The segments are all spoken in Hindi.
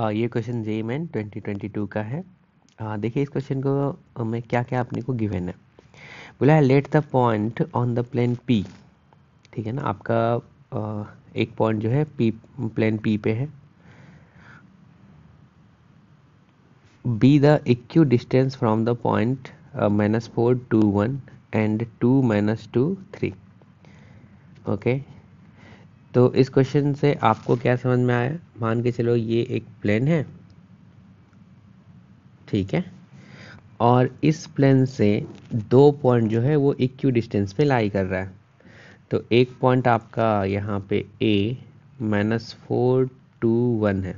ये question JEE main twenty twenty two का है देखिए इस क्वेश्चन को मैं क्या क्या अपने को गिवन है बोला है let the point on the plane P ठीक है ना आपका आ, एक पॉइंट जो है पी प्लेन पी पे है be the equidistant from the point minus four two one and two minus two three okay तो इस क्वेश्चन से आपको क्या समझ में आया मान के चलो ये एक प्लेन है ठीक है और इस प्लेन से दो पॉइंट जो है वो इक्यू डिस्टेंस पे लाई कर रहा है तो एक पॉइंट आपका यहाँ पे A minus four two one है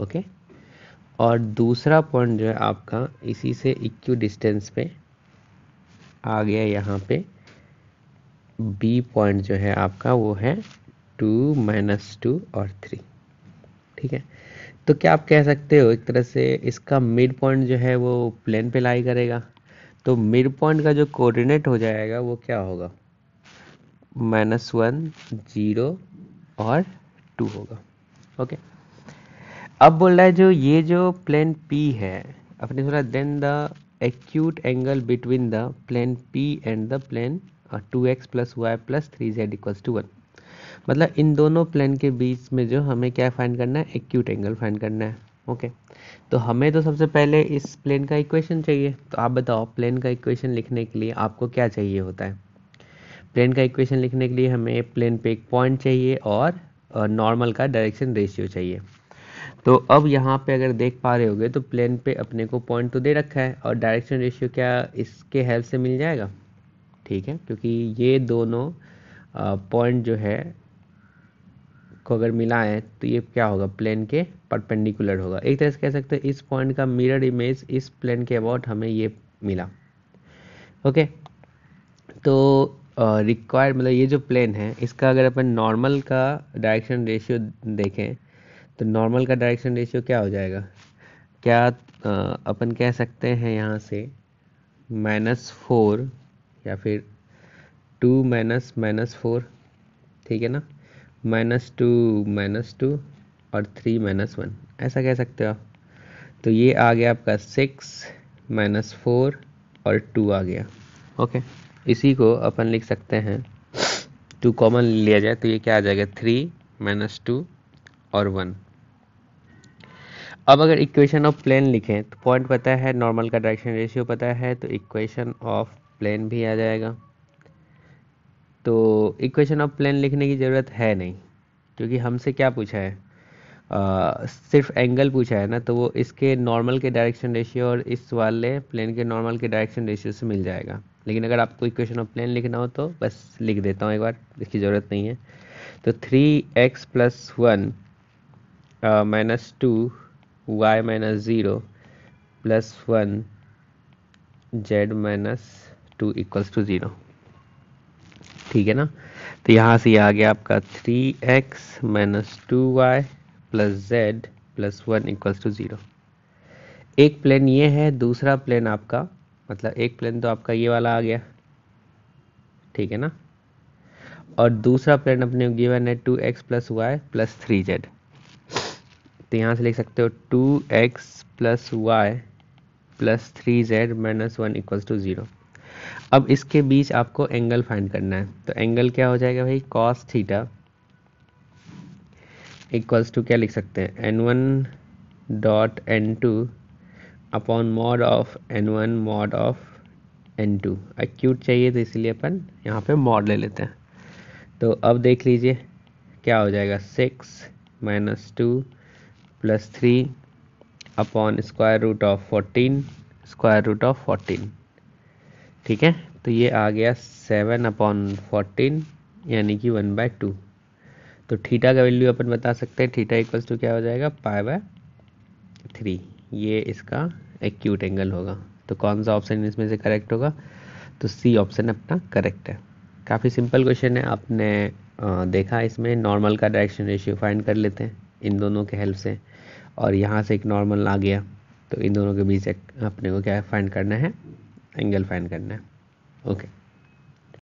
ओके और दूसरा पॉइंट जो है आपका इसी से इक्यू डिस्टेंस पे आ गया यहाँ पे बी पॉइंट जो है आपका वो है टू माइनस टू और थ्री ठीक है तो क्या आप कह सकते हो एक तरह से इसका मिड पॉइंट जो है वो प्लेन पे लाई करेगा तो मिड पॉइंट का जो कोऑर्डिनेट हो जाएगा वो क्या होगा माइनस वन जीरो और टू होगा ओके अब बोल रहा है जो ये जो प्लेन पी है अपने बोला then the acute angle between the plane P and the plane two x plus y plus three z equals to one मतलब इन दोनों प्लेन के बीच में जो हमें क्या फाइंड करना है एक्यूट एंगल फाइंड करना है ओके तो हमें तो सबसे पहले इस प्लेन का इक्वेशन चाहिए तो आप बताओ प्लेन का इक्वेशन लिखने के लिए आपको क्या चाहिए होता है प्लेन का इक्वेशन लिखने के लिए हमें प्लेन पे एक पॉइंट चाहिए और नॉर्मल का डायरेक्शन रेशियो चाहिए तो अब यहाँ पे अगर देख पा रहे होगे तो प्लेन पे अपने को पॉइंट तो दे रखा है और डायरेक्शन रेशियो क्या इसके हेल्प से मिल जाएगा ठीक है क्योंकि ये दोनों पॉइंट जो है को अगर मिलाएं तो ये क्या होगा प्लेन के परपेंडिकुलर होगा एक तरह से कह सकते हैं इस पॉइंट का मिरर इमेज इस प्लेन के अबाउट हमें ये मिला ओके तो रिक्वायर्ड मतलब ये जो प्लेन है इसका अगर अपन नॉर्मल का डायरेक्शन रेशियो देखें तो नॉर्मल का डायरेक्शन रेशियो क्या हो जाएगा क्या अपन कह सकते हैं यहाँ से माइनस फोर या फिर टू माइनस माइनस फोर ठीक है ना माइनस टू माइनस टू और थ्री माइनस वन ऐसा कह सकते हो आप तो ये आ गया आपका सिक्स माइनस फोर और टू आ गया ओके okay. इसी को अपन लिख सकते हैं टू कॉमन लिया जाए तो ये क्या आ जाएगा थ्री माइनस टू और वन अब अगर इक्वेशन ऑफ प्लेन लिखें तो पॉइंट पता है नॉर्मल का डायरेक्शन रेशियो पता है तो इक्वेशन ऑफ प्लेन भी आ जाएगा इक्वेशन ऑफ प्लेन लिखने की ज़रूरत है नहीं क्योंकि हमसे क्या पूछा है आ, सिर्फ एंगल पूछा है ना तो वो इसके नॉर्मल के डायरेक्शन रेशियो और इस वाले प्लेन के नॉर्मल के डायरेक्शन रेशियो से मिल जाएगा लेकिन अगर आपको इक्वेशन ऑफ प्लेन लिखना हो तो बस लिख देता हूँ एक बार इसकी ज़रूरत नहीं है तो three x plus one minus two y minus zero plus one z minus two equals to zero ठीक है ना तो यहाँ से आ गया आपका three x minus two y plus z plus one equals to zero एक प्लेन ये है दूसरा प्लेन आपका मतलब एक प्लेन तो आपका ये वाला आ गया ठीक है ना और दूसरा प्लेन अपने गिवन है two x plus y plus three z तो यहाँ से लिख सकते हो two x plus y plus three z minus one equals to zero अब इसके बीच आपको एंगल फाइंड करना है तो एंगल क्या हो जाएगा भाई कॉस थीटा इक्वल्स टू क्या लिख सकते हैं n one dot n two upon mod of n one mod of n two acute चाहिए तो इसलिए अपन यहाँ पे मॉड ले लेते हैं तो अब देख लीजिए क्या हो जाएगा six minus two plus three upon square root of fourteen square root of fourteen ठीक है तो ये आ गया सेवन अपॉन फोर्टीन यानी कि वन बाय टू तो थीटा का वैल्यू अपन बता सकते हैं थीटा इक्वल्स टू क्या हो जाएगा पाई बाय थ्री ये इसका एक्यूट एंगल होगा तो कौन सा ऑप्शन इसमें से करेक्ट होगा तो सी ऑप्शन अपना करेक्ट है काफ़ी सिंपल क्वेश्चन है आपने देखा इसमें नॉर्मल का डायरेक्शन रेशियो फाइंड कर लेते हैं इन दोनों के हेल्प से और यहाँ से एक नॉर्मल आ गया तो इन दोनों के बीच अपने को क्या फाइंड करना है एंगल फाइंड करना है ओके okay.